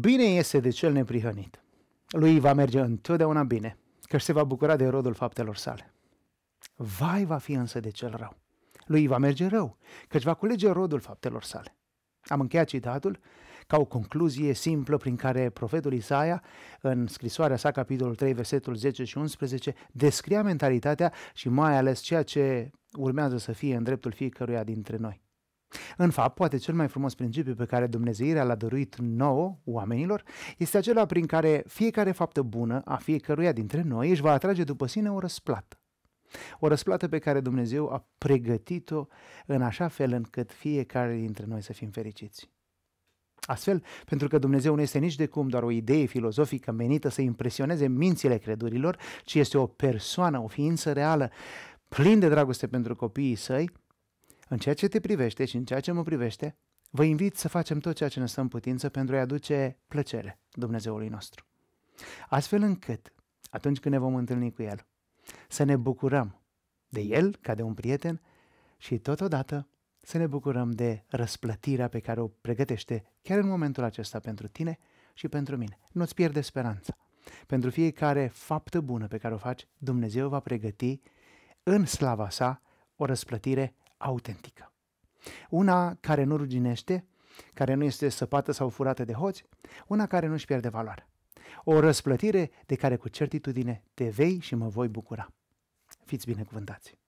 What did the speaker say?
Bine este de cel neprihănit. Lui va merge întotdeauna bine, că se va bucura de rodul faptelor sale. Vai va fi însă de cel rău. Lui va merge rău, căci va culege rodul faptelor sale. Am încheiat citatul ca o concluzie simplă prin care profetul Isaia, în scrisoarea sa, capitolul 3, versetul 10 și 11, descria mentalitatea și mai ales ceea ce urmează să fie în dreptul fiecăruia dintre noi. În fapt, poate cel mai frumos principiu pe care Dumnezeirea l-a dăruit nouă, oamenilor, este acela prin care fiecare faptă bună a fiecăruia dintre noi își va atrage după sine o răsplată. O răsplată pe care Dumnezeu a pregătit-o în așa fel încât fiecare dintre noi să fim fericiți. Astfel, pentru că Dumnezeu nu este nici de cum doar o idee filozofică menită să impresioneze mințile credurilor, ci este o persoană, o ființă reală, plin de dragoste pentru copiii săi, în ceea ce te privește și în ceea ce mă privește, vă invit să facem tot ceea ce ne stă în putință pentru a-i aduce plăcere Dumnezeului nostru. Astfel încât, atunci când ne vom întâlni cu El, să ne bucurăm de El ca de un prieten și totodată să ne bucurăm de răsplătirea pe care o pregătește chiar în momentul acesta pentru tine și pentru mine. Nu-ți pierde speranța. Pentru fiecare faptă bună pe care o faci, Dumnezeu va pregăti în slava sa o răsplătire autentică. Una care nu ruginește, care nu este săpată sau furată de hoți, una care nu își pierde valoare, O răsplătire de care cu certitudine te vei și mă voi bucura. Fiți binecuvântați!